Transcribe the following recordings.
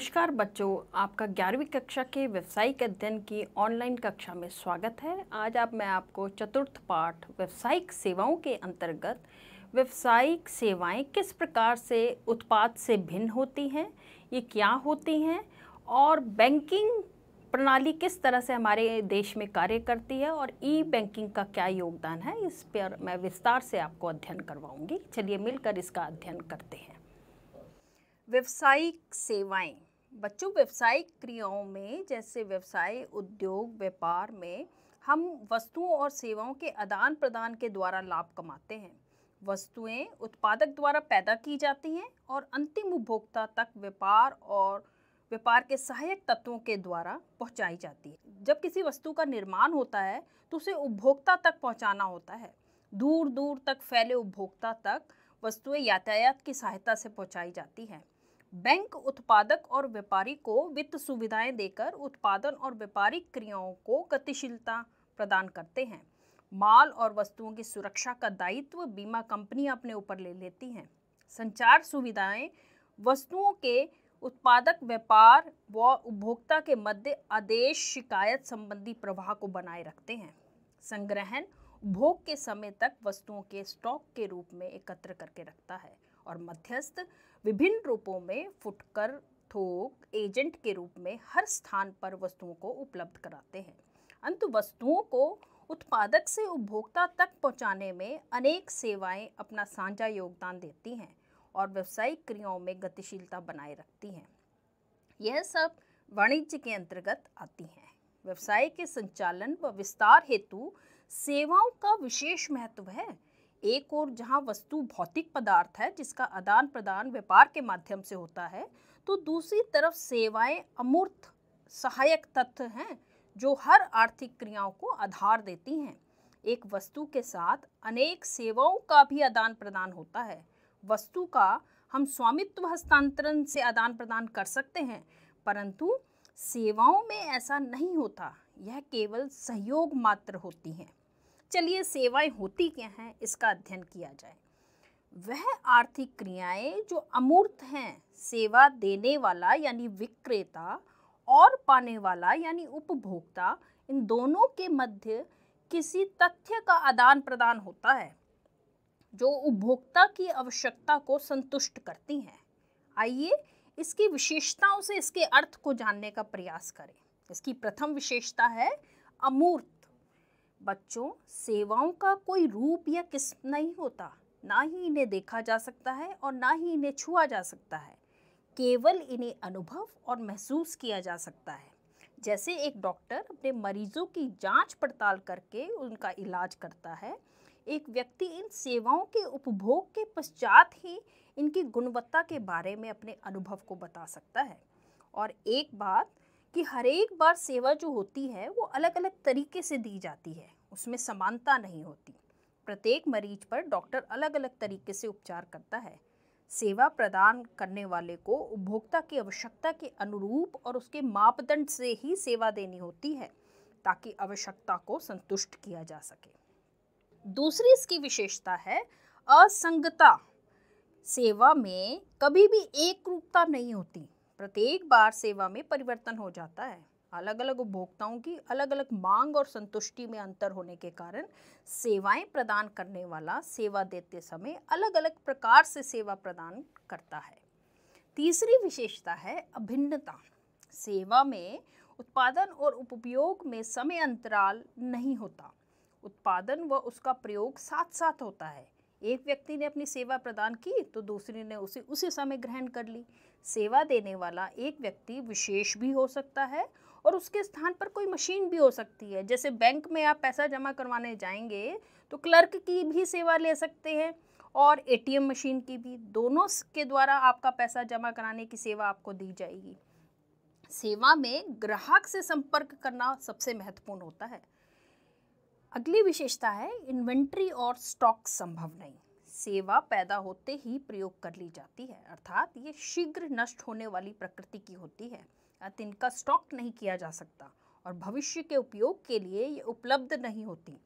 नमस्कार बच्चों आपका ग्यारहवीं कक्षा के व्यवसायिक अध्ययन की ऑनलाइन कक्षा में स्वागत है आज आप मैं आपको चतुर्थ पाठ व्यवसायिक सेवाओं के अंतर्गत व्यवसायिक सेवाएं किस प्रकार से उत्पाद से भिन्न होती हैं ये क्या होती हैं और बैंकिंग प्रणाली किस तरह से हमारे देश में कार्य करती है और ई बैंकिंग का क्या योगदान है इस पर मैं विस्तार से आपको अध्ययन करवाऊँगी चलिए मिलकर इसका अध्ययन करते हैं व्यवसायिक सेवाएं बच्चों व्यवसायिक क्रियाओं में जैसे व्यवसाय उद्योग व्यापार में हम वस्तुओं और सेवाओं के आदान प्रदान के द्वारा लाभ कमाते हैं वस्तुएं उत्पादक द्वारा पैदा की जाती हैं और अंतिम उपभोक्ता तक व्यापार और व्यापार के सहायक तत्वों के द्वारा पहुंचाई जाती है जब किसी वस्तु का निर्माण होता है तो उसे उपभोक्ता तक पहुंचाना होता है दूर दूर तक फैले उपभोक्ता तक वस्तुएं यातायात की सहायता से पहुंचाई जाती हैं बैंक उत्पादक और व्यापारी को वित्त सुविधाएं देकर उत्पादन और व्यापारिक क्रियाओं को गतिशीलता प्रदान करते हैं माल और वस्तुओं की सुरक्षा का दायित्व बीमा कंपनियां अपने ऊपर ले लेती हैं संचार सुविधाएं वस्तुओं के उत्पादक व्यापार व उपभोक्ता के मध्य आदेश शिकायत संबंधी प्रवाह को बनाए रखते हैं संग्रहण उपभोग के समय तक वस्तुओं के स्टॉक के रूप में एकत्र करके रखता है और मध्यस्थ विभिन्न रूपों में फुटकर थोक एजेंट के रूप में हर स्थान पर वस्तुओं को उपलब्ध कराते हैं अंत वस्तुओं को उत्पादक से उपभोक्ता तक पहुंचाने में अनेक सेवाएं अपना साझा योगदान देती हैं और व्यवसायिक क्रियाओं में गतिशीलता बनाए रखती हैं यह सब वाणिज्य के अंतर्गत आती हैं व्यवसाय के संचालन व विस्तार हेतु सेवाओं का विशेष महत्व है एक और जहाँ वस्तु भौतिक पदार्थ है जिसका आदान प्रदान व्यापार के माध्यम से होता है तो दूसरी तरफ सेवाएं अमूर्त सहायक तत्व हैं जो हर आर्थिक क्रियाओं को आधार देती हैं एक वस्तु के साथ अनेक सेवाओं का भी आदान प्रदान होता है वस्तु का हम स्वामित्व हस्तांतरण से आदान प्रदान कर सकते हैं परंतु सेवाओं में ऐसा नहीं होता यह केवल सहयोग मात्र होती हैं चलिए सेवाएं होती क्या हैं इसका अध्ययन किया जाए वह आर्थिक क्रियाएं जो अमूर्त हैं सेवा देने वाला यानी विक्रेता और पाने वाला यानी उपभोक्ता इन दोनों के मध्य किसी तथ्य का आदान प्रदान होता है जो उपभोक्ता की आवश्यकता को संतुष्ट करती हैं आइए इसकी विशेषताओं से इसके अर्थ को जानने का प्रयास करें इसकी प्रथम विशेषता है अमूर्त बच्चों सेवाओं का कोई रूप या किस्म नहीं होता ना ही इन्हें देखा जा सकता है और ना ही इन्हें छुआ जा सकता है केवल इन्हें अनुभव और महसूस किया जा सकता है जैसे एक डॉक्टर अपने मरीजों की जांच पड़ताल करके उनका इलाज करता है एक व्यक्ति इन सेवाओं के उपभोग के पश्चात ही इनकी गुणवत्ता के बारे में अपने अनुभव को बता सकता है और एक बात कि हर एक बार सेवा जो होती है वो अलग अलग तरीके से दी जाती है उसमें समानता नहीं होती प्रत्येक मरीज पर डॉक्टर अलग अलग तरीके से उपचार करता है सेवा प्रदान करने वाले को उपभोक्ता की आवश्यकता के अनुरूप और उसके मापदंड से ही सेवा देनी होती है ताकि आवश्यकता को संतुष्ट किया जा सके दूसरी इसकी विशेषता है असंगता सेवा में कभी भी एक रूपता नहीं होती प्रत्येक बार सेवा में परिवर्तन हो जाता है अलग अलग उपभोक्ताओं की अलग अलग मांग और संतुष्टि में अंतर होने के कारण सेवाएं प्रदान करने वाला सेवा देते समय अलग अलग प्रकार से सेवा प्रदान करता है तीसरी विशेषता है अभिन्नता सेवा में उत्पादन और उपयोग में समय अंतराल नहीं होता उत्पादन व उसका प्रयोग साथ साथ होता है एक व्यक्ति ने अपनी सेवा प्रदान की तो दूसरी ने उसे उसी समय ग्रहण कर ली सेवा देने वाला एक व्यक्ति विशेष भी हो सकता है और उसके स्थान पर कोई मशीन भी हो सकती है जैसे बैंक में आप पैसा जमा करवाने जाएंगे तो क्लर्क की भी सेवा ले सकते हैं और एटीएम मशीन की भी दोनों के द्वारा आपका पैसा जमा कराने की सेवा आपको दी जाएगी सेवा में ग्राहक से संपर्क करना सबसे महत्वपूर्ण होता है अगली विशेषता है इन्वेंट्री और स्टॉक संभव नहीं सेवा पैदा होते ही प्रयोग कर ली जाती है अर्थात ये शीघ्र नष्ट होने वाली प्रकृति की होती है अत इनका स्टॉक नहीं किया जा सकता और भविष्य के उपयोग के लिए ये उपलब्ध नहीं होती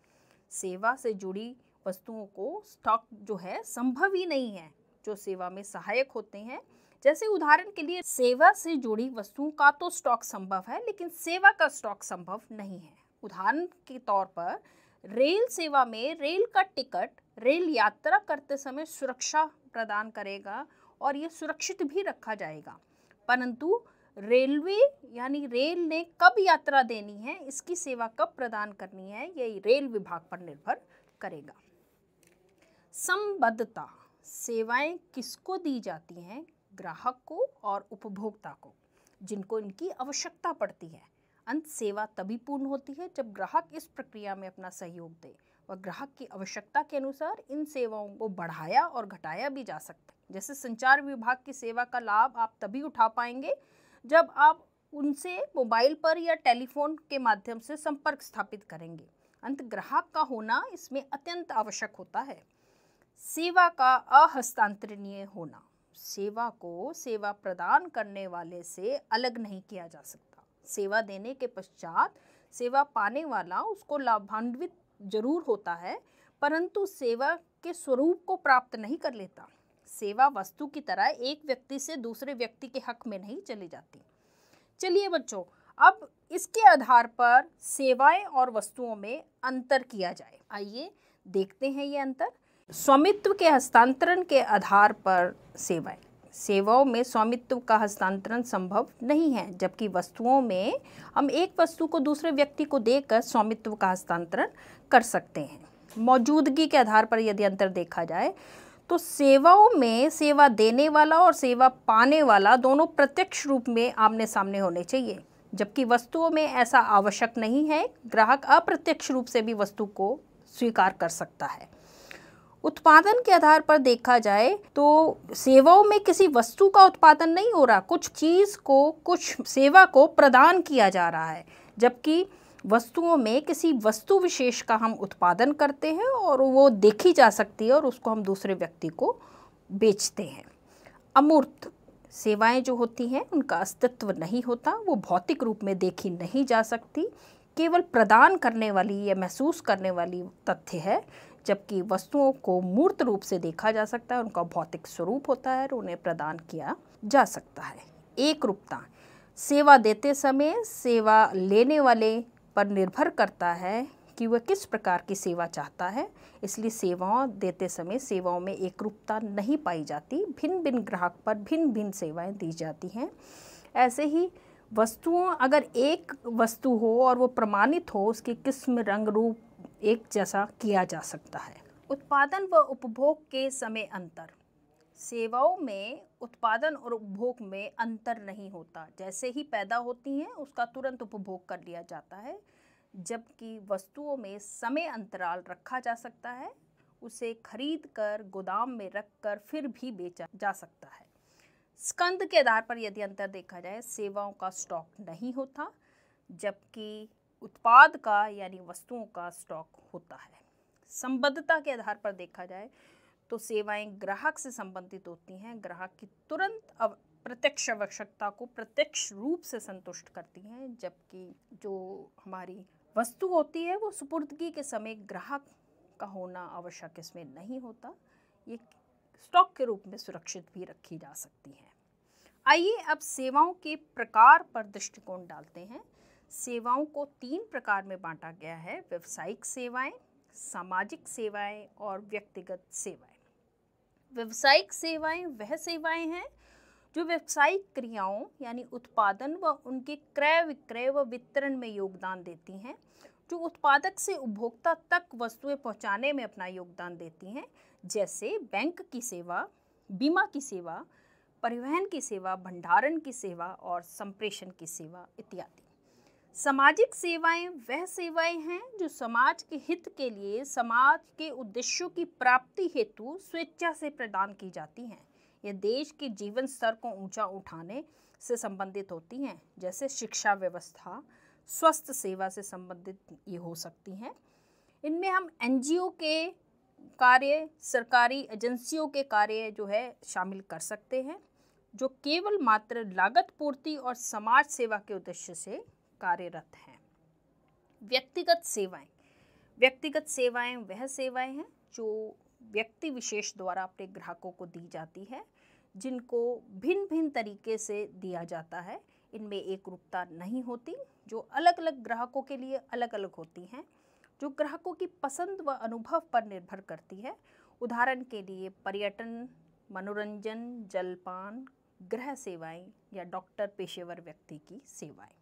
सेवा से जुड़ी वस्तुओं को स्टॉक जो है संभव ही नहीं है जो सेवा में सहायक होते हैं जैसे उदाहरण के लिए सेवा से जुड़ी वस्तुओं का तो स्टॉक संभव है लेकिन सेवा का स्टॉक संभव नहीं है उदाहरण के तौर पर रेल सेवा में रेल का टिकट रेल यात्रा करते समय सुरक्षा प्रदान करेगा और ये सुरक्षित भी रखा जाएगा परंतु रेलवे यानी रेल ने कब यात्रा देनी है इसकी सेवा कब प्रदान करनी है ये रेल विभाग पर निर्भर करेगा संबद्धता सेवाएं किसको दी जाती हैं ग्राहक को और उपभोक्ता को जिनको इनकी आवश्यकता पड़ती है अंत सेवा तभी पूर्ण होती है जब ग्राहक इस प्रक्रिया में अपना सहयोग दे और ग्राहक की आवश्यकता के अनुसार इन सेवाओं को बढ़ाया और घटाया भी जा सकता है जैसे संचार विभाग की सेवा का लाभ आप तभी उठा पाएंगे जब आप उनसे मोबाइल पर या टेलीफोन के माध्यम से संपर्क स्थापित करेंगे अंत ग्राहक का होना इसमें अत्यंत आवश्यक होता है सेवा का अहस्तांतरणीय होना सेवा को सेवा प्रदान करने वाले से अलग नहीं किया जा सकता सेवा देने के पश्चात सेवा पाने वाला उसको लाभान्वित जरूर होता है परंतु सेवा के स्वरूप को प्राप्त नहीं कर लेता सेवा वस्तु की तरह एक व्यक्ति से दूसरे व्यक्ति के हक में नहीं चली जाती चलिए बच्चों अब इसके आधार पर सेवाएं और वस्तुओं में अंतर किया जाए आइए देखते हैं ये अंतर स्वामित्व के हस्तांतरण के आधार पर सेवाएं सेवाओं में स्वामित्व का हस्तांतरण संभव नहीं है जबकि वस्तुओं में हम एक वस्तु को दूसरे व्यक्ति को देकर स्वामित्व का हस्तांतरण कर सकते हैं मौजूदगी के आधार पर यदि अंतर देखा जाए तो सेवाओं में सेवा देने वाला और सेवा पाने वाला दोनों प्रत्यक्ष रूप में आमने सामने होने चाहिए जबकि वस्तुओं में ऐसा आवश्यक नहीं है ग्राहक अप्रत्यक्ष रूप से भी वस्तु को स्वीकार कर सकता है उत्पादन के आधार पर देखा जाए तो सेवाओं में किसी वस्तु का उत्पादन नहीं हो रहा कुछ चीज़ को कुछ सेवा को प्रदान किया जा रहा है जबकि वस्तुओं में किसी वस्तु विशेष का हम उत्पादन करते हैं और वो देखी जा सकती है और उसको हम दूसरे व्यक्ति को बेचते हैं अमूर्त सेवाएं जो होती हैं उनका अस्तित्व नहीं होता वो भौतिक रूप में देखी नहीं जा सकती केवल प्रदान करने वाली या महसूस करने वाली तथ्य है जबकि वस्तुओं को मूर्त रूप से देखा जा सकता है उनका भौतिक स्वरूप होता है और उन्हें प्रदान किया जा सकता है एक रूपता सेवा देते समय सेवा लेने वाले पर निर्भर करता है कि वह किस प्रकार की सेवा चाहता है इसलिए सेवाओं देते समय सेवाओं में एक रूपता नहीं पाई जाती भिन्न भिन्न ग्राहक पर भिन्न भिन्न सेवाएं दी जाती हैं ऐसे ही वस्तुओं अगर एक वस्तु हो और वो प्रमाणित हो उसकी किस्म रंग रूप एक जैसा किया जा सकता है उत्पादन व उपभोग के समय अंतर सेवाओं में उत्पादन और उपभोग में अंतर नहीं होता जैसे ही पैदा होती हैं उसका तुरंत उपभोग कर लिया जाता है जबकि वस्तुओं में समय अंतराल रखा जा सकता है उसे खरीद कर गोदाम में रख कर फिर भी बेचा जा सकता है स्कंद के आधार पर यदि अंतर देखा जाए सेवाओं का स्टॉक नहीं होता जबकि उत्पाद का यानी वस्तुओं का स्टॉक होता है संबद्धता के आधार पर देखा जाए तो सेवाएं ग्राहक से संबंधित होती हैं ग्राहक की तुरंत प्रत्यक्ष आवश्यकता को प्रत्यक्ष रूप से संतुष्ट करती हैं जबकि जो हमारी वस्तु होती है वो सुपुर्दगी के समय ग्राहक का होना आवश्यक इसमें नहीं होता ये स्टॉक के रूप में सुरक्षित भी रखी जा सकती हैं आइए अब सेवाओं के प्रकार पर दृष्टिकोण डालते हैं सेवाओं को तीन प्रकार में बांटा गया है व्यवसायिक सेवाएं, सामाजिक सेवाएं और व्यक्तिगत सेवाएं व्यवसायिक सेवाएं वह सेवाएं हैं जो व्यवसायिक क्रियाओं यानी उत्पादन व उनके क्रय विक्रय व वितरण में योगदान देती हैं जो उत्पादक से उपभोक्ता तक वस्तुएं पहुंचाने में अपना योगदान देती हैं जैसे बैंक की सेवा बीमा की सेवा परिवहन की सेवा भंडारण की सेवा और संप्रेषण की सेवा इत्यादि सामाजिक सेवाएं वह सेवाएं हैं जो समाज के हित के लिए समाज के उद्देश्यों की प्राप्ति हेतु स्वेच्छा से प्रदान की जाती हैं यह देश के जीवन स्तर को ऊंचा उठाने से संबंधित होती हैं जैसे शिक्षा व्यवस्था स्वस्थ सेवा से संबंधित ये हो सकती हैं इनमें हम एन के कार्य सरकारी एजेंसियों के कार्य जो है शामिल कर सकते हैं जो केवल मात्र लागत पूर्ति और समाज सेवा के उद्देश्य से कार्यरत हैं व्यक्तिगत सेवाएं व्यक्तिगत सेवाएं वह सेवाएं हैं जो व्यक्ति विशेष द्वारा अपने ग्राहकों को दी जाती है जिनको भिन्न भिन्न तरीके से दिया जाता है इनमें एक रूपता नहीं होती जो अलग अलग ग्राहकों के लिए अलग अलग होती हैं जो ग्राहकों की पसंद व अनुभव पर निर्भर करती है उदाहरण के लिए पर्यटन मनोरंजन जलपान गृह सेवाएं या डॉक्टर पेशेवर व्यक्ति की सेवाएं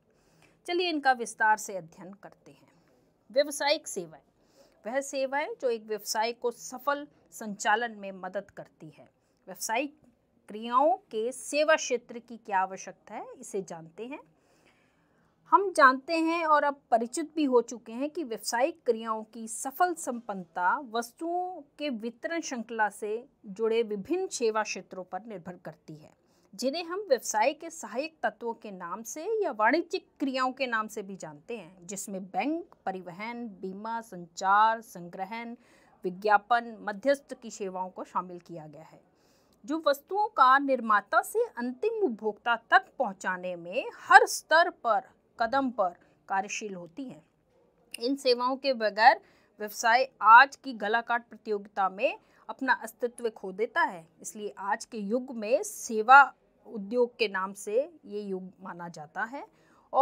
चलिए इनका विस्तार से अध्ययन करते हैं व्यवसायिक सेवाएं वह सेवाएं जो एक व्यवसाय को सफल संचालन में मदद करती है व्यवसायिक क्रियाओं के सेवा क्षेत्र की क्या आवश्यकता है इसे जानते हैं हम जानते हैं और अब परिचित भी हो चुके हैं कि व्यवसायिक क्रियाओं की सफल संपन्नता वस्तुओं के वितरण श्रृंखला से जुड़े विभिन्न सेवा क्षेत्रों पर निर्भर करती है जिन्हें हम व्यवसाय के सहायक तत्वों के नाम से या वाणिज्यिक क्रियाओं के नाम से भी जानते हैं जिसमें बैंक परिवहन बीमा संचार संग्रहण विज्ञापन मध्यस्थ की सेवाओं को शामिल किया गया है जो वस्तुओं का निर्माता से अंतिम उपभोक्ता तक पहुंचाने में हर स्तर पर कदम पर कार्यशील होती हैं इन सेवाओं के बगैर व्यवसाय आज की गलाकाट प्रतियोगिता में अपना अस्तित्व खो देता है इसलिए आज के युग में सेवा उद्योग के नाम से ये युग माना जाता है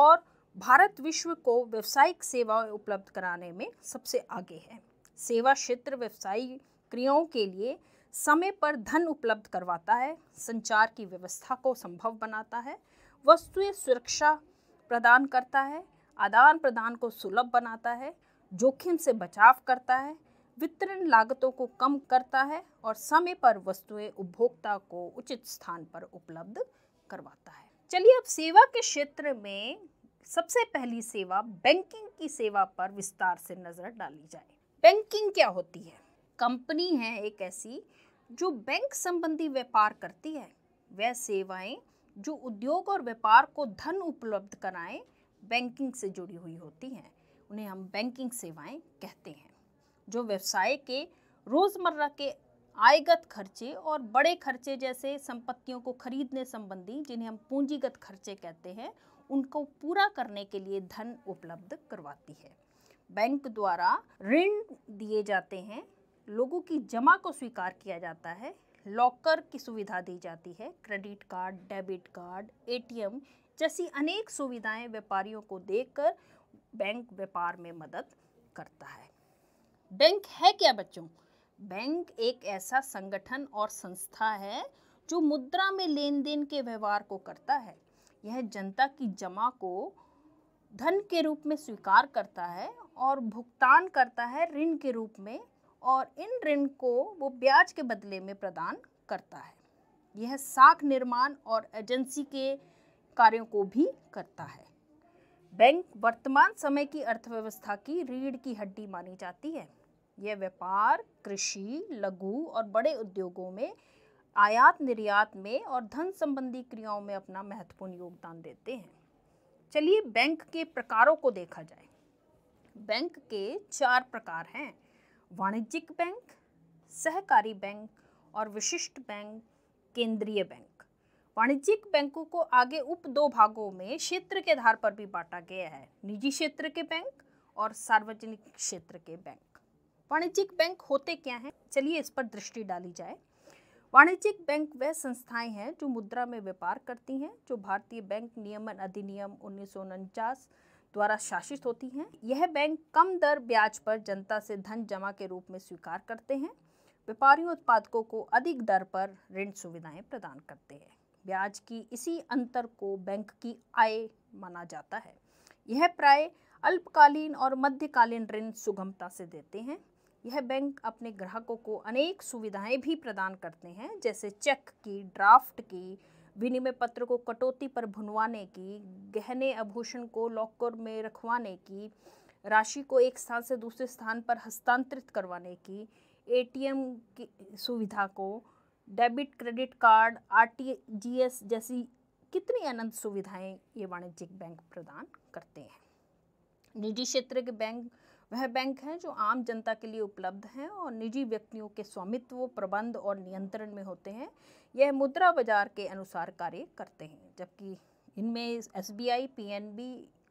और भारत विश्व को व्यावसायिक सेवाएं उपलब्ध कराने में सबसे आगे है सेवा क्षेत्र व्यवसायिक क्रियाओं के लिए समय पर धन उपलब्ध करवाता है संचार की व्यवस्था को संभव बनाता है वस्तुएं सुरक्षा प्रदान करता है आदान प्रदान को सुलभ बनाता है जोखिम से बचाव करता है वितरण लागतों को कम करता है और समय पर वस्तुएं उपभोक्ता को उचित स्थान पर उपलब्ध करवाता है चलिए अब सेवा के क्षेत्र में सबसे पहली सेवा बैंकिंग की सेवा पर विस्तार से नज़र डाली जाए बैंकिंग क्या होती है कंपनी है एक ऐसी जो बैंक संबंधी व्यापार करती है वह सेवाएं जो उद्योग और व्यापार को धन उपलब्ध कराएं बैंकिंग से जुड़ी हुई होती हैं उन्हें हम बैंकिंग सेवाएं कहते हैं जो व्यवसाय के रोज़मर्रा के आयगत खर्चे और बड़े खर्चे जैसे संपत्तियों को खरीदने संबंधी जिन्हें हम पूंजीगत खर्चे कहते हैं उनको पूरा करने के लिए धन उपलब्ध करवाती है बैंक द्वारा ऋण दिए जाते हैं लोगों की जमा को स्वीकार किया जाता है लॉकर की सुविधा दी जाती है क्रेडिट कार्ड डेबिट कार्ड ए जैसी अनेक सुविधाएं व्यापारियों को देकर बैंक व्यापार में मदद करता है बैंक है क्या बच्चों बैंक एक ऐसा संगठन और संस्था है जो मुद्रा में लेन देन के व्यवहार को करता है यह जनता की जमा को धन के रूप में स्वीकार करता है और भुगतान करता है ऋण के रूप में और इन ऋण को वो ब्याज के बदले में प्रदान करता है यह साख निर्माण और एजेंसी के कार्यों को भी करता है बैंक वर्तमान समय की अर्थव्यवस्था की रीढ़ की हड्डी मानी जाती है यह व्यापार कृषि लघु और बड़े उद्योगों में आयात निर्यात में और धन संबंधी क्रियाओं में अपना महत्वपूर्ण योगदान देते हैं चलिए बैंक के प्रकारों को देखा जाए बैंक के चार प्रकार हैं वाणिज्यिक बैंक सहकारी बैंक और विशिष्ट बैंक केंद्रीय बैंक वाणिज्यिक बैंकों को आगे उप दो भागों में क्षेत्र के आधार पर भी बांटा गया है निजी क्षेत्र के बैंक और सार्वजनिक क्षेत्र के बैंक वाणिज्यिक बैंक होते क्या हैं चलिए इस पर दृष्टि डाली जाए वाणिज्यिक बैंक वह संस्थाएं हैं जो मुद्रा में व्यापार करती हैं जो भारतीय बैंक नियमन अधिनियम उन्नीस द्वारा शासित होती हैं यह बैंक कम दर ब्याज पर जनता से धन जमा के रूप में स्वीकार करते हैं व्यापारियों उत्पादकों को अधिक दर पर ऋण सुविधाएं प्रदान करते हैं ब्याज की इसी अंतर को बैंक की आय माना जाता है यह प्राय अल्पकालीन और मध्यकालीन ऋण सुगमता से देते हैं यह बैंक अपने ग्राहकों को अनेक सुविधाएं भी प्रदान करते हैं जैसे चेक की ड्राफ्ट की विनिमय पत्र को कटौती पर भुनवाने की गहने आभूषण को लॉकर में रखवाने की राशि को एक स्थान से दूसरे स्थान पर हस्तांतरित करवाने की एटीएम की सुविधा को डेबिट क्रेडिट कार्ड आरटीजीएस जैसी कितनी अनंत सुविधाएं ये वाणिज्यिक बैंक प्रदान करते हैं निजी क्षेत्र के बैंक वह बैंक हैं जो आम जनता के लिए उपलब्ध हैं और निजी व्यक्तियों के स्वामित्व प्रबंध और नियंत्रण में होते हैं यह मुद्रा बाजार के अनुसार कार्य करते हैं जबकि इनमें S B I P N B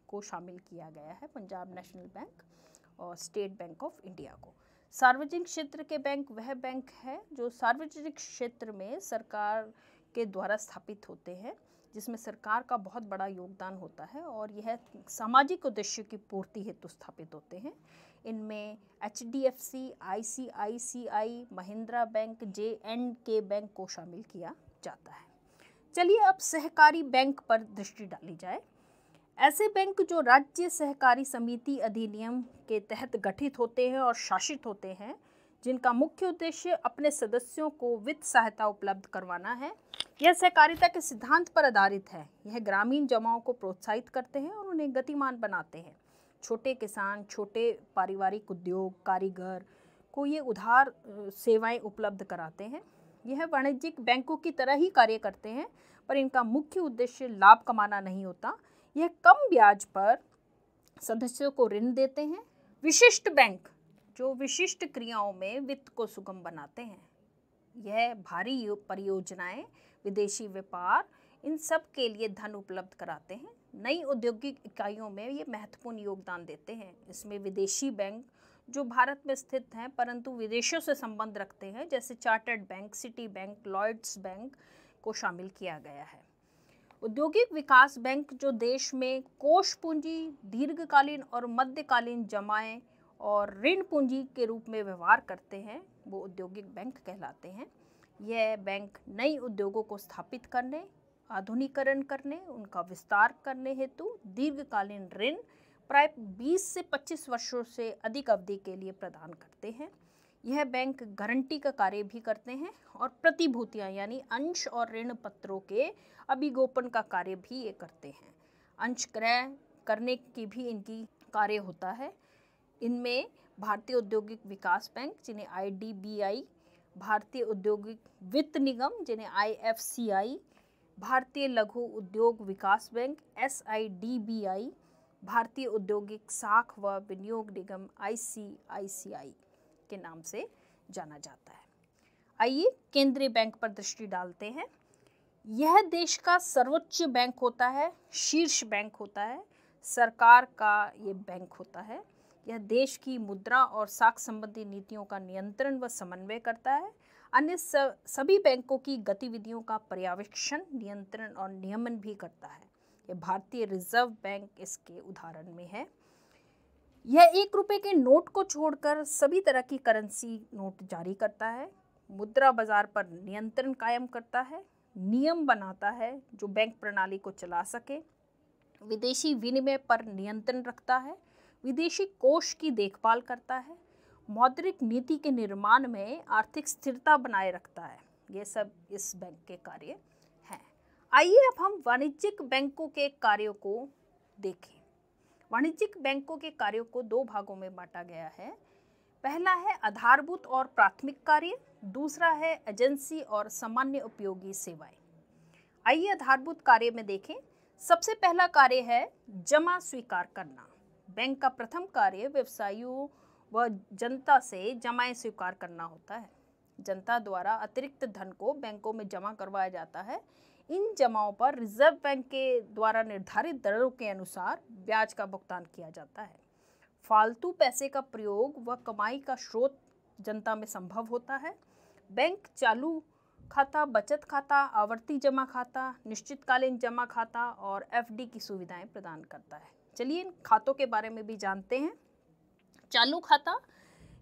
को शामिल किया गया है पंजाब नेशनल बैंक और स्टेट बैंक ऑफ इंडिया को सार्वजनिक क्षेत्र के बैंक वह बैंक है जो सार्वजनिक क्षेत्र में सरकार के द्वारा स्थापित होते हैं जिसमें सरकार का बहुत बड़ा योगदान होता है और यह सामाजिक उद्देश्य की पूर्ति हेतु स्थापित होते हैं इनमें H D F C I C I C I Mahindra bank J and K bank को शामिल किया जाता है चलिए अब सहकारी बैंक पर दृष्टि डाली जाए ऐसे बैंक जो राज्य सहकारी समिति अधिनियम के तहत गठित होते हैं और शासित होते हैं जिनका मुख्य उद्देश्य अपने सदस्यों को वित्त सहायता उपलब्ध करवाना है यह सहकारिता के सिद्धांत पर आधारित है यह ग्रामीण जमाओं को प्रोत्साहित करते हैं और उन्हें गतिमान बनाते हैं छोटे किसान छोटे पारिवारिक उद्योग कारीगर को ये उधार सेवाएं उपलब्ध कराते हैं यह वाणिज्यिक बैंकों की तरह ही कार्य करते हैं पर इनका मुख्य उद्देश्य लाभ कमाना नहीं होता यह कम ब्याज पर सदस्यों को ऋण देते हैं विशिष्ट बैंक जो विशिष्ट क्रियाओं में वित्त को सुगम बनाते हैं यह भारी परियोजनाएं विदेशी व्यापार इन सब के लिए धन उपलब्ध कराते हैं नई औद्योगिक इकाइयों में ये महत्वपूर्ण योगदान देते हैं इसमें विदेशी बैंक जो भारत में स्थित हैं परंतु विदेशों से संबंध रखते हैं जैसे chartered bank city bank Lloyds bank को शामिल किया गया है औद्योगिक विकास बैंक जो देश में कोष पूंजी दीर्घकालीन और मध्यकालीन जमाएं और ऋण पूंजी के रूप में व्यवहार करते हैं वो औद्योगिक बैंक कहलाते हैं यह बैंक नई उद्योगों को स्थापित करने आधुनिकरण करने उनका विस्तार करने हेतु दीर्घकालीन ऋण प्राय 20 से 25 वर्षों से अधिक अवधि के लिए प्रदान करते हैं यह बैंक गारंटी का कार्य भी करते हैं और प्रतिभूतियां यानी अंश और ऋण पत्रों के अभिगोपन का कार्य भी ये करते हैं अंश क्रय करने की भी इनकी कार्य होता है इनमें भारतीय औद्योगिक विकास बैंक जिन्हें आई भारतीय औद्योगिक वित्त निगम जिन्हें आई भारतीय लघु उद्योग विकास बैंक एस भारतीय औद्योगिक साख व विनियोग निगम आई के नाम से जाना जाता है आइए केंद्रीय बैंक पर दृष्टि डालते हैं यह देश का सर्वोच्च बैंक होता है शीर्ष बैंक होता है सरकार का ये बैंक होता है यह देश की मुद्रा और साख संबंधी नीतियों का नियंत्रण व समन्वय करता है अन्य सभी बैंकों की गतिविधियों का पर्यवेक्षण नियंत्रण और नियमन भी करता है यह भारतीय रिजर्व बैंक इसके उदाहरण में है यह एक रुपये के नोट को छोड़कर सभी तरह की करेंसी नोट जारी करता है मुद्रा बाजार पर नियंत्रण कायम करता है नियम बनाता है जो बैंक प्रणाली को चला सके विदेशी विनिमय पर नियंत्रण रखता है विदेशी कोष की देखभाल करता है मौद्रिक नीति के निर्माण में आर्थिक स्थिरता बनाए रखता है ये सब इस बैंक के कार्य हैं आइए अब हम वाणिज्यिक बैंकों के कार्यों को देखें वाणिज्यिक बैंकों के कार्यों को दो भागों में बांटा गया है पहला है आधारभूत और प्राथमिक कार्य दूसरा है एजेंसी और सामान्य उपयोगी सेवाएं आइए आधारभूत कार्य में देखें सबसे पहला कार्य है जमा स्वीकार करना बैंक का प्रथम कार्य व्यवसायियों व जनता से जमाएं स्वीकार करना होता है जनता द्वारा अतिरिक्त धन को बैंकों में जमा करवाया जाता है इन जमाओं पर रिजर्व बैंक के द्वारा निर्धारित दरों के अनुसार ब्याज का भुगतान किया जाता है फालतू पैसे का प्रयोग व कमाई का स्रोत जनता में संभव होता है बैंक चालू खाता बचत खाता आवर्ती जमा खाता निश्चितकालीन जमा खाता और एफडी की सुविधाएं प्रदान करता है चलिए इन खातों के बारे में भी जानते हैं चालू खाता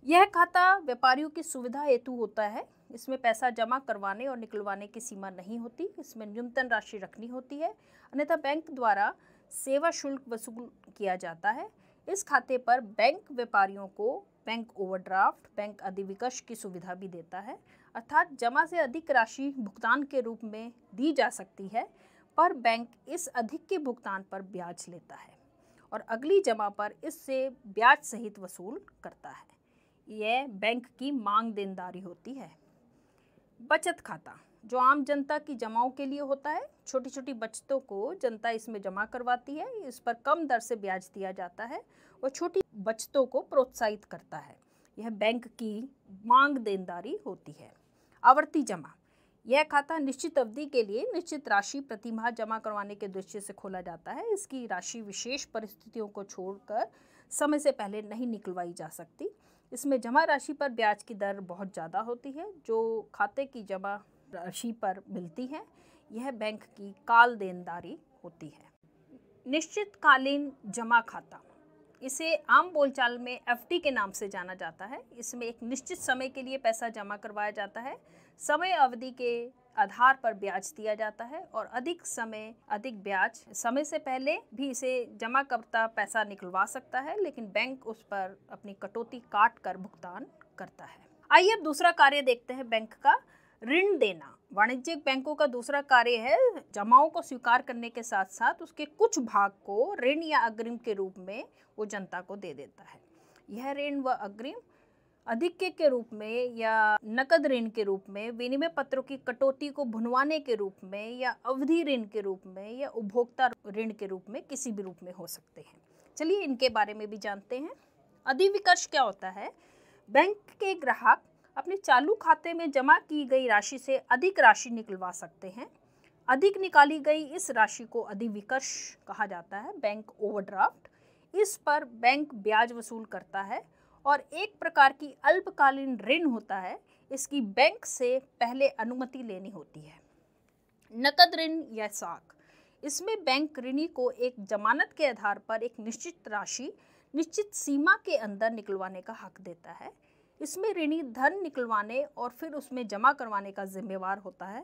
यह खाता व्यापारियों की सुविधा हेतु होता है इसमें पैसा जमा करवाने और निकलवाने की सीमा नहीं होती इसमें न्यूनतम राशि रखनी होती है अन्यथा बैंक द्वारा सेवा शुल्क वसूल किया जाता है इस खाते पर बैंक व्यापारियों को बैंक ओवरड्राफ्ट बैंक अधिविकश की सुविधा भी देता है अर्थात जमा से अधिक राशि भुगतान के रूप में दी जा सकती है पर बैंक इस अधिक के भुगतान पर ब्याज लेता है और अगली जमा पर इससे ब्याज सहित वसूल करता है यह बैंक की मांग देनदारी होती है बचत खाता जो आम जनता की जमाओं के लिए होता है छोटी छोटी बचतों को जनता इसमें जमा करवाती है इस पर कम दर से ब्याज दिया जाता है और छोटी बचतों को प्रोत्साहित करता है यह बैंक की मांग देनदारी होती है आवर्ती जमा यह खाता निश्चित अवधि के लिए निश्चित राशि प्रतिमाह जमा करवाने के दृष्टि से खोला जाता है इसकी राशि विशेष परिस्थितियों को छोड़कर समय से पहले नहीं निकलवाई जा सकती इसमें जमा राशि पर ब्याज की दर बहुत ज़्यादा होती है जो खाते की जमा राशि पर मिलती है यह बैंक की काल देनदारी होती है निश्चित कालीन जमा खाता इसे आम बोलचाल में एफ के नाम से जाना जाता है इसमें एक निश्चित समय के लिए पैसा जमा करवाया जाता है समय अवधि के आधार पर ब्याज दिया जाता है और अधिक समय अधिक ब्याज समय से पहले भी इसे जमा करता पैसा निकलवा सकता है लेकिन बैंक उस पर अपनी कटौती काट कर भुगतान करता है आइए अब दूसरा कार्य देखते हैं बैंक का ऋण देना वाणिज्यिक बैंकों का दूसरा कार्य है जमाओं को स्वीकार करने के साथ साथ उसके कुछ भाग को ऋण या अग्रिम के रूप में वो जनता को दे देता है यह ऋण व अग्रिम अधिक्य के रूप में या नकद ऋण के रूप में विनिमय पत्रों की कटौती को भुनवाने के रूप में या अवधि ऋण के रूप में या उपभोक्ता ऋण के रूप में किसी भी रूप में हो सकते हैं चलिए इनके बारे में भी जानते हैं अधिविकर्ष क्या होता है बैंक के ग्राहक अपने चालू खाते में जमा की गई राशि से अधिक राशि निकलवा सकते हैं अधिक निकाली गई इस राशि को अधिविकर्ष कहा जाता है बैंक ओवरड्राफ्ट इस पर बैंक ब्याज वसूल करता है और एक प्रकार की अल्पकालीन ऋण होता है इसकी बैंक से पहले अनुमति लेनी होती है नकद ऋण या साख इसमें बैंक ऋणी को एक जमानत के आधार पर एक निश्चित राशि निश्चित सीमा के अंदर निकलवाने का हक देता है इसमें ऋणी धन निकलवाने और फिर उसमें जमा करवाने का जिम्मेवार होता है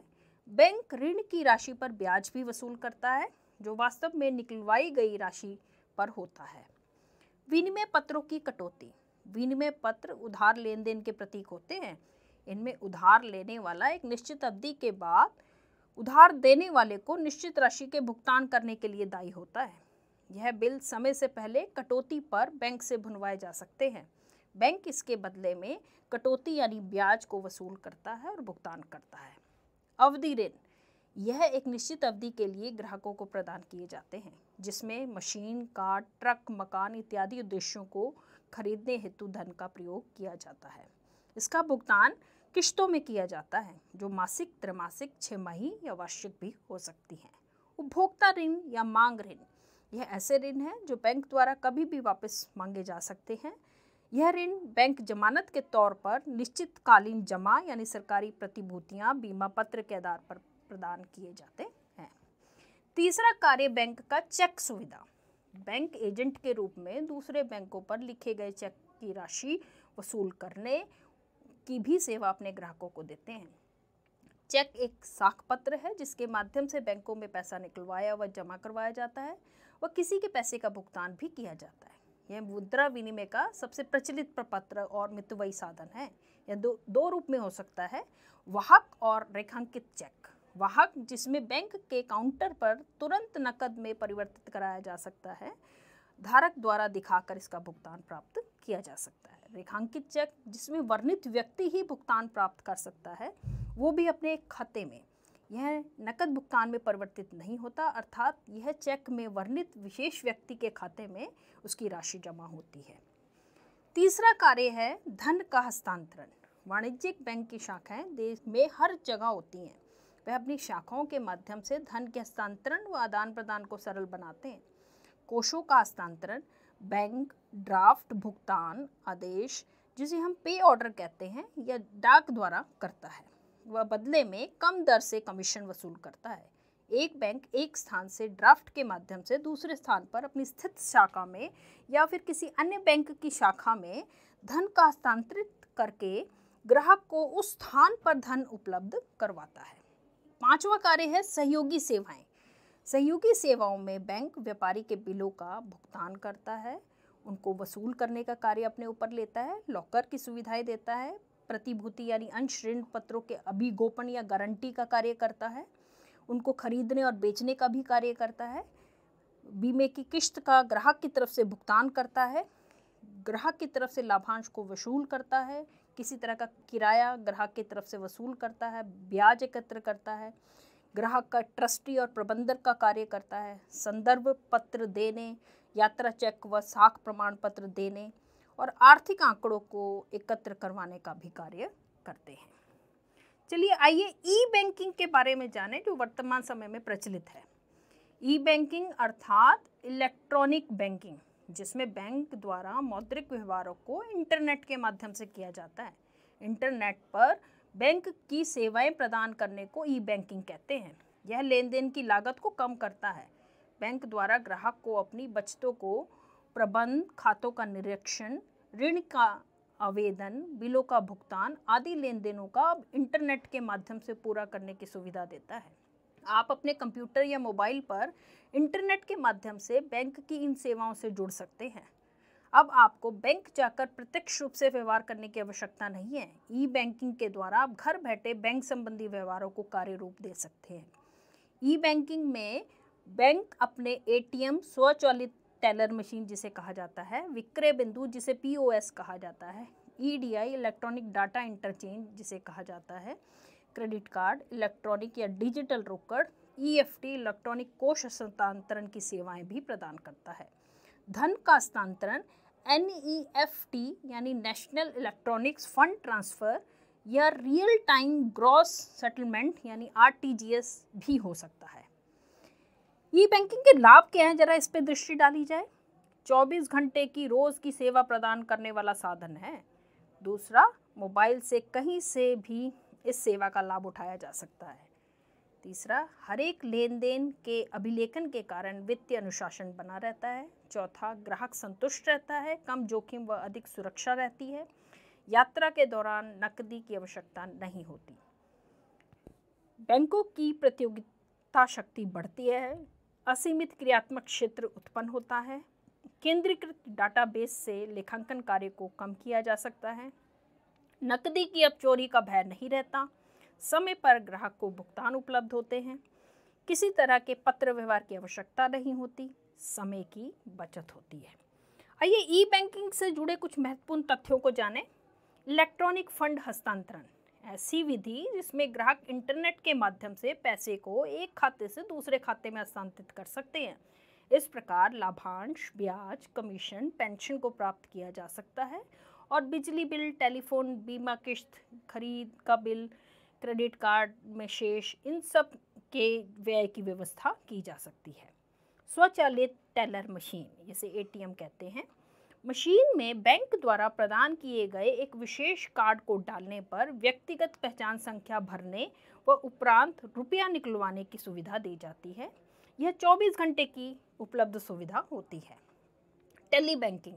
बैंक ऋण की राशि पर ब्याज भी वसूल करता है जो वास्तव में निकलवाई गई राशि पर होता है विनिमय पत्रों की कटौती विनिमय पत्र उधार लेन देन के प्रतीक होते हैं इनमें उधार लेने वाला एक निश्चित अवधि के बाद उधार देने वाले को निश्चित राशि के भुगतान करने के लिए दायी होता है यह बिल समय से पहले कटौती पर बैंक से भुनवाए जा सकते हैं बैंक इसके बदले में कटौती यानी ब्याज को वसूल करता है और भुगतान करता है अवधि ऋण यह एक निश्चित अवधि के लिए ग्राहकों को प्रदान किए जाते हैं जिसमें मशीन कार ट्रक मकान इत्यादि उद्देश्यों को खरीदने हेतु धन का प्रयोग किया जाता है इसका भुगतान किश्तों में किया जाता है जो मासिक त्रैमासिक छमाही या वार्षिक भी हो सकती हैं उपभोक्ता ऋण या मांग ऋण यह ऐसे ऋण हैं जो बैंक द्वारा कभी भी वापस मांगे जा सकते हैं यह ऋण बैंक जमानत के तौर पर निश्चित कालीन जमा यानी सरकारी प्रतिभूतियां बीमा पत्र के आधार पर प्रदान किए जाते हैं तीसरा कार्य बैंक का चेक सुविधा बैंक एजेंट के रूप में दूसरे बैंकों पर लिखे गए चेक की राशि वसूल करने की भी सेवा अपने ग्राहकों को देते हैं चेक एक साख पत्र है जिसके माध्यम से बैंकों में पैसा निकलवाया व जमा करवाया जाता है व किसी के पैसे का भुगतान भी किया जाता है यह मुद्रा विनिमय का सबसे प्रचलित प्रपत्र और मितवयी साधन है यह दो दो रूप में हो सकता है वाहक और रेखांकित चेक वाहक जिसमें बैंक के काउंटर पर तुरंत नकद में परिवर्तित कराया जा सकता है धारक द्वारा दिखाकर इसका भुगतान प्राप्त किया जा सकता है रेखांकित चेक जिसमें वर्णित व्यक्ति ही भुगतान प्राप्त कर सकता है वो भी अपने खाते में यह नकद भुगतान में परिवर्तित नहीं होता अर्थात यह चेक में वर्णित विशेष व्यक्ति के खाते में उसकी राशि जमा होती है तीसरा कार्य है धन का हस्तांतरण वाणिज्यिक बैंक की शाखाएं देश में हर जगह होती हैं वह अपनी शाखाओं के माध्यम से धन के हस्तांतरण व आदान प्रदान को सरल बनाते हैं कोषों का हस्तांतरण बैंक ड्राफ्ट भुगतान आदेश जिसे हम पे ऑर्डर कहते हैं या डाक द्वारा करता है वह बदले में कम दर से कमीशन वसूल करता है एक बैंक एक स्थान से ड्राफ्ट के माध्यम से दूसरे स्थान पर अपनी स्थित शाखा में या फिर किसी अन्य बैंक की शाखा में धन का हस्तांतरित करके ग्राहक को उस स्थान पर धन उपलब्ध करवाता है पांचवा कार्य है सहयोगी सेवाएं सहयोगी सेवाओं में बैंक व्यापारी के बिलों का भुगतान करता है उनको वसूल करने का कार्य अपने ऊपर लेता है लॉकर की सुविधाएं देता है प्रतिभूति यानी अंश ऋण पत्रों के अभिगोपन या गारंटी का कार्य करता है उनको खरीदने और बेचने का भी कार्य करता है बीमे की किश्त का ग्राहक की तरफ से भुगतान करता है ग्राहक की तरफ से लाभांश को वसूल करता है किसी तरह का किराया ग्राहक की तरफ से वसूल करता है ब्याज एकत्र करता है ग्राहक का ट्रस्टी और प्रबंधक का कार्य करता है संदर्भ पत्र देने यात्रा चेक व साख प्रमाण पत्र देने और आर्थिक आंकड़ों को एकत्र करवाने का भी कार्य करते हैं चलिए आइए ई बैंकिंग के बारे में जानें जो वर्तमान समय में प्रचलित है ई बैंकिंग अर्थात इलेक्ट्रॉनिक बैंकिंग जिसमें बैंक द्वारा मौद्रिक व्यवहारों को इंटरनेट के माध्यम से किया जाता है इंटरनेट पर बैंक की सेवाएं प्रदान करने को ई बैंकिंग कहते हैं यह लेन देन की लागत को कम करता है बैंक द्वारा ग्राहक को अपनी बचतों को प्रबंध खातों का निरीक्षण ऋण का आवेदन बिलों का भुगतान आदि लेन देनों का इंटरनेट के माध्यम से पूरा करने की सुविधा देता है आप अपने कंप्यूटर या मोबाइल पर इंटरनेट के माध्यम से बैंक की इन सेवाओं से जुड़ सकते हैं अब आपको बैंक जाकर प्रत्यक्ष रूप से व्यवहार करने की आवश्यकता नहीं है ई बैंकिंग के द्वारा आप घर बैठे बैंक संबंधी व्यवहारों को कार्य रूप दे सकते हैं ई बैंकिंग में बैंक अपने एटीएम स्वचालित टेलर मशीन जिसे कहा जाता है विक्रय बिंदु जिसे पी कहा जाता है ई इलेक्ट्रॉनिक डाटा इंटरचेंज जिसे कहा जाता है क्रेडिट कार्ड इलेक्ट्रॉनिक या डिजिटल रोकड़ ई एफ टी इलेक्ट्रॉनिक कोष हस्तांतरण की सेवाएं भी प्रदान करता है धन का हस्तांतरण एन e यानी नेशनल इलेक्ट्रॉनिक्स फंड ट्रांसफ़र या रियल टाइम ग्रॉस सेटलमेंट यानी आर टी जी एस भी हो सकता है ई बैंकिंग के लाभ क्या हैं जरा इस पर दृष्टि डाली जाए 24 घंटे की रोज़ की सेवा प्रदान करने वाला साधन है दूसरा मोबाइल से कहीं से भी इस सेवा का लाभ उठाया जा सकता है तीसरा हरेक लेन देन के अभिलेखन के कारण वित्तीय अनुशासन बना रहता है चौथा ग्राहक संतुष्ट रहता है कम जोखिम व अधिक सुरक्षा रहती है यात्रा के दौरान नकदी की आवश्यकता नहीं होती बैंकों की प्रतियोगिता शक्ति बढ़ती है असीमित क्रियात्मक क्षेत्र उत्पन्न होता है केंद्रीकृत डाटाबेस से लेखांकन कार्य को कम किया जा सकता है नकदी की अब चोरी का भय नहीं रहता समय पर ग्राहक को भुगतान उपलब्ध होते हैं किसी तरह के पत्र व्यवहार की आवश्यकता नहीं होती समय की बचत होती है आइए ई बैंकिंग से जुड़े कुछ महत्वपूर्ण तथ्यों को जानें इलेक्ट्रॉनिक फंड हस्तांतरण ऐसी विधि जिसमें ग्राहक इंटरनेट के माध्यम से पैसे को एक खाते से दूसरे खाते में हस्तांतरित कर सकते हैं इस प्रकार लाभांश ब्याज कमीशन पेंशन को प्राप्त किया जा सकता है और बिजली बिल टेलीफोन बीमा किश्त खरीद का बिल क्रेडिट कार्ड में शेष इन सब के व्यय की व्यवस्था की जा सकती है स्वचालित टेलर मशीन जिसे एटीएम कहते हैं मशीन में बैंक द्वारा प्रदान किए गए एक विशेष कार्ड को डालने पर व्यक्तिगत पहचान संख्या भरने व उपरांत रुपया निकलवाने की सुविधा दी जाती है यह 24 घंटे की उपलब्ध सुविधा होती है टेली बैंकिंग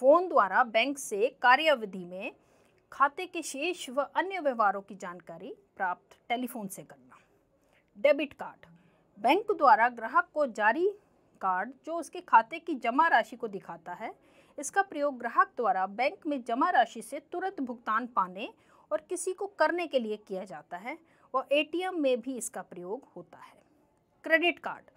फ़ोन द्वारा बैंक से कार्यावधि में खाते के शेष व अन्य व्यवहारों की जानकारी प्राप्त टेलीफोन से करना डेबिट कार्ड बैंक द्वारा ग्राहक को जारी कार्ड जो उसके खाते की जमा राशि को दिखाता है इसका प्रयोग ग्राहक द्वारा बैंक में जमा राशि से तुरंत भुगतान पाने और किसी को करने के लिए किया जाता है और ए में भी इसका प्रयोग होता है क्रेडिट कार्ड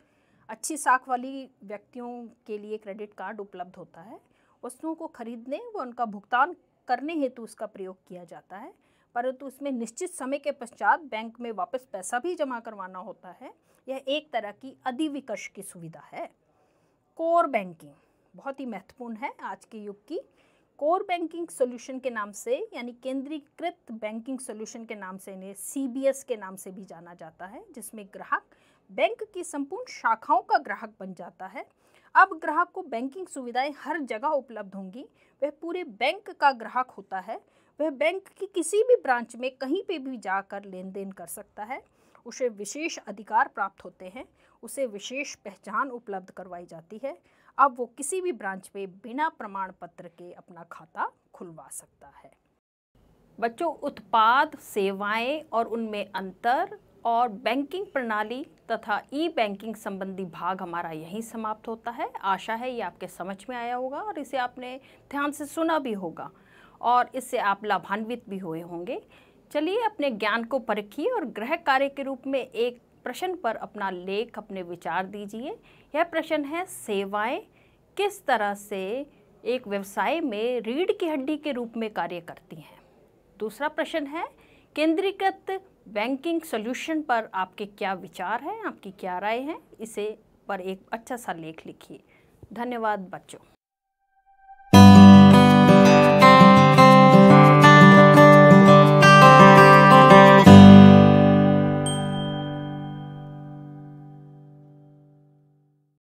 अच्छी साख वाली व्यक्तियों के लिए क्रेडिट कार्ड उपलब्ध होता है वस्तुओं को खरीदने व उनका भुगतान करने हेतु उसका प्रयोग किया जाता है परंतु उसमें निश्चित समय के पश्चात बैंक में वापस पैसा भी जमा करवाना होता है यह एक तरह की अधिविकर्ष की सुविधा है कोर बैंकिंग बहुत ही महत्वपूर्ण है आज के युग की कोर बैंकिंग सॉल्यूशन के नाम से यानी केंद्रीकृत बैंकिंग सॉल्यूशन के नाम से इन्हें सी के नाम से भी जाना जाता है जिसमें ग्राहक बैंक की संपूर्ण शाखाओं का ग्राहक बन जाता है अब ग्राहक को बैंकिंग सुविधाएं हर जगह उपलब्ध होंगी वह पूरे बैंक का ग्राहक होता है वह बैंक की किसी भी ब्रांच में कहीं पे भी जाकर लेन देन कर सकता है उसे विशेष अधिकार प्राप्त होते हैं उसे विशेष पहचान उपलब्ध करवाई जाती है अब वो किसी भी ब्रांच में बिना प्रमाण पत्र के अपना खाता खुलवा सकता है बच्चों उत्पाद सेवाएं और उनमें अंतर और बैंकिंग प्रणाली तथा ई बैंकिंग संबंधी भाग हमारा यहीं समाप्त होता है आशा है ये आपके समझ में आया होगा और इसे आपने ध्यान से सुना भी होगा और इससे आप लाभान्वित भी हुए होंगे चलिए अपने ज्ञान को परखिए और ग्रह कार्य के रूप में एक प्रश्न पर अपना लेख अपने विचार दीजिए यह प्रश्न है सेवाएं किस तरह से एक व्यवसाय में रीढ़ की हड्डी के रूप में कार्य करती हैं दूसरा प्रश्न है केंद्रीकृत बैंकिंग सोल्यूशन पर आपके क्या विचार हैं आपकी क्या राय है इसे पर एक अच्छा सा लेख लिखिए धन्यवाद बच्चों